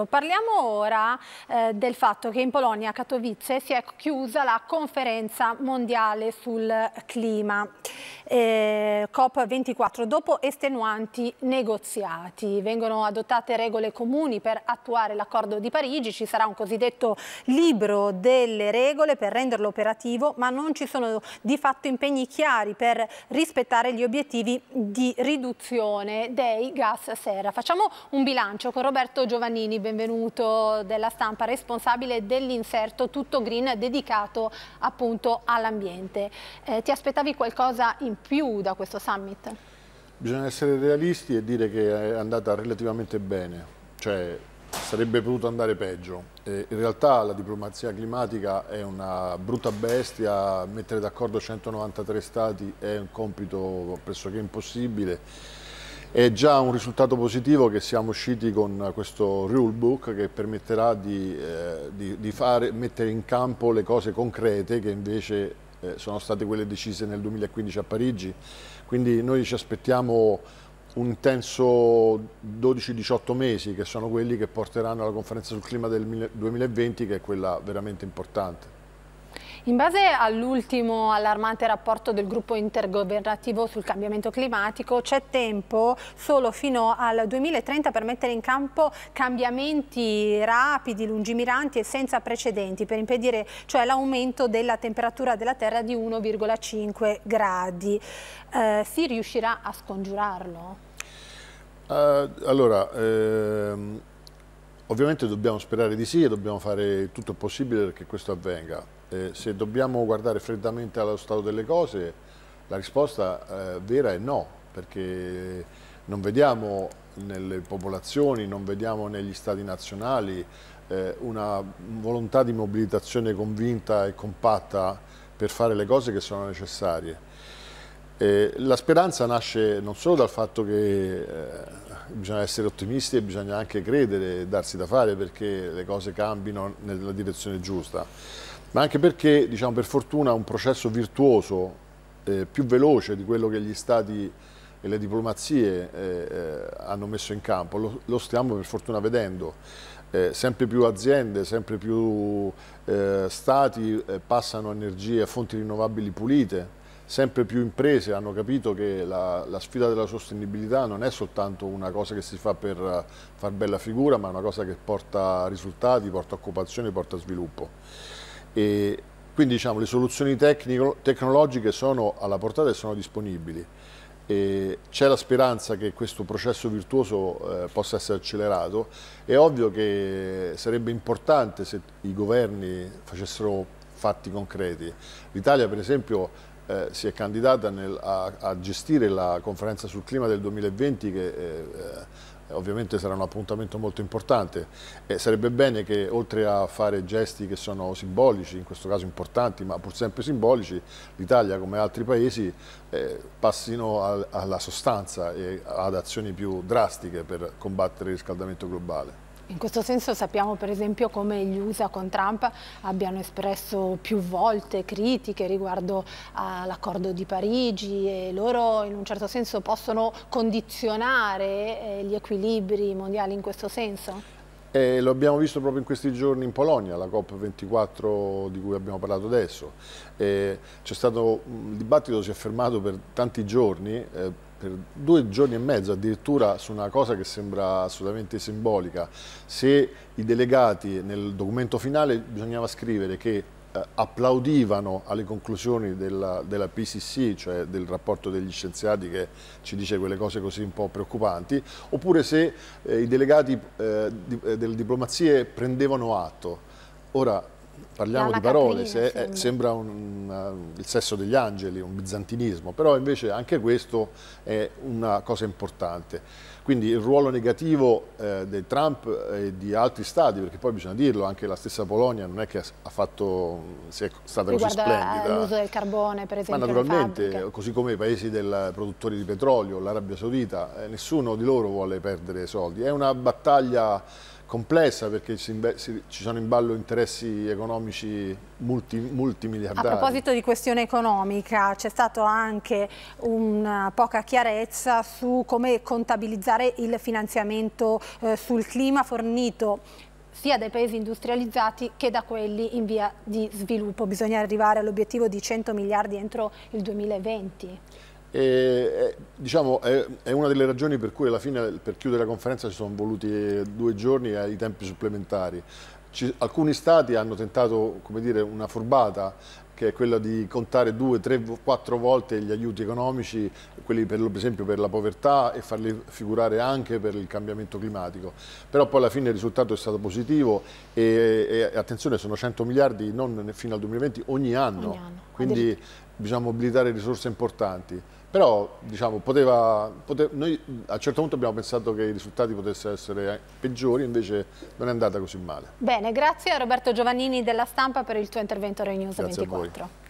Esatto. Parliamo ora eh, del fatto che in Polonia, a Katowice, si è chiusa la conferenza mondiale sul clima, eh, COP24, dopo estenuanti negoziati. Vengono adottate regole comuni per attuare l'accordo di Parigi, ci sarà un cosiddetto libro delle regole per renderlo operativo, ma non ci sono di fatto impegni chiari per rispettare gli obiettivi di riduzione dei gas serra. Facciamo un bilancio con Roberto Giovannini, benvenuto della stampa, responsabile dell'inserto Tutto Green dedicato appunto all'ambiente. Eh, ti aspettavi qualcosa in più da questo summit? Bisogna essere realisti e dire che è andata relativamente bene, cioè sarebbe potuto andare peggio. Eh, in realtà la diplomazia climatica è una brutta bestia, mettere d'accordo 193 stati è un compito pressoché impossibile è già un risultato positivo che siamo usciti con questo rulebook che permetterà di, eh, di, di fare, mettere in campo le cose concrete che invece eh, sono state quelle decise nel 2015 a Parigi. Quindi noi ci aspettiamo un intenso 12-18 mesi che sono quelli che porteranno alla conferenza sul clima del 2020 che è quella veramente importante. In base all'ultimo allarmante rapporto del gruppo intergovernativo sul cambiamento climatico, c'è tempo solo fino al 2030 per mettere in campo cambiamenti rapidi, lungimiranti e senza precedenti per impedire cioè, l'aumento della temperatura della Terra di 1,5 gradi. Eh, si riuscirà a scongiurarlo? Uh, allora, ehm, ovviamente dobbiamo sperare di sì e dobbiamo fare tutto il possibile perché questo avvenga eh, se dobbiamo guardare freddamente allo stato delle cose, la risposta eh, vera è no, perché non vediamo nelle popolazioni, non vediamo negli stati nazionali eh, una volontà di mobilitazione convinta e compatta per fare le cose che sono necessarie. Eh, la speranza nasce non solo dal fatto che eh, bisogna essere ottimisti e bisogna anche credere e darsi da fare perché le cose cambino nella direzione giusta, ma anche perché diciamo, per fortuna un processo virtuoso eh, più veloce di quello che gli stati e le diplomazie eh, eh hanno messo in campo, lo, lo stiamo per fortuna vedendo. Eh, sempre più aziende, sempre più eh, stati eh, passano energie, a fonti rinnovabili pulite, sempre più imprese hanno capito che la, la, sfida della sostenibilità non è soltanto una cosa che si fa per far bella figura, ma è una cosa che porta risultati, porta occupazione, porta sviluppo. E quindi diciamo, le soluzioni tecnico, tecnologiche sono alla portata e sono disponibili. C'è la speranza che questo processo virtuoso eh, possa essere accelerato. È ovvio che sarebbe importante se i governi facessero fatti concreti. L'Italia, per esempio, eh, si è candidata nel, a, a, gestire la conferenza sul clima del 2020 che eh, eh ovviamente sarà un appuntamento molto importante e sarebbe bene che oltre a fare gesti che sono simbolici, in questo caso importanti, ma pur sempre simbolici, l'Italia come altri paesi eh, passino al, alla sostanza e ad azioni più drastiche per combattere il riscaldamento globale. In questo senso sappiamo per esempio come gli USA con Trump abbiano espresso più volte critiche riguardo all'accordo di Parigi e loro in un certo senso possono condizionare eh, gli equilibri mondiali in questo senso? Eh, lo abbiamo visto proprio in questi giorni in Polonia, la COP24 di cui abbiamo parlato adesso. Eh, stato, mm, il dibattito si è fermato per tanti giorni, eh, per due giorni e mezzo addirittura su una cosa che sembra assolutamente simbolica. Se i delegati nel documento finale bisognava scrivere che eh, applaudivano alle conclusioni della, della, PCC, cioè del rapporto degli scienziati che ci dice quelle cose così un po' preoccupanti, oppure se eh, i delegati eh, di, eh, delle diplomazie prendevano atto. Ora, parliamo di parole, se, sembra, eh, sembra un, uh, il sesso degli angeli, un bizantinismo, però invece anche questo è una cosa importante. Quindi il ruolo negativo eh, di Trump e di altri stati, perché poi bisogna dirlo, anche la stessa Polonia non è che ha fatto, sia stata Riguarda così splendida. l'uso del carbone, per esempio. Ma naturalmente, così come i paesi del, produttori di petrolio, l'Arabia Saudita, eh, nessuno di loro vuole perdere soldi. È una battaglia complessa perché ci, ci sono in ballo interessi economici multi, multimiliardari. A proposito di questione economica c'è stata anche una poca chiarezza su come contabilizzare il finanziamento eh, sul clima fornito sia dai paesi industrializzati che da quelli in via di sviluppo. Bisogna arrivare all'obiettivo di 100 miliardi entro il 2020. E, eh, diciamo, è, è, una delle ragioni per cui alla fine per chiudere la conferenza ci sono voluti due giorni ai tempi supplementari. Ci, alcuni stati hanno tentato dire, una furbata che è quella di contare due, tre, quattro volte gli aiuti economici, quelli per, per, esempio per la povertà e farli figurare anche per il cambiamento climatico. Però poi alla fine il risultato è stato positivo e, e attenzione sono 100 miliardi non fino al 2020 ogni anno, ogni anno. quindi bisogna mobilitare risorse importanti. Però diciamo, poteva, poteva, noi a un certo punto abbiamo pensato che i risultati potessero essere eh, peggiori, invece non è andata così male. Bene, grazie a Roberto Giovannini della Stampa per il tuo intervento a Renews 24.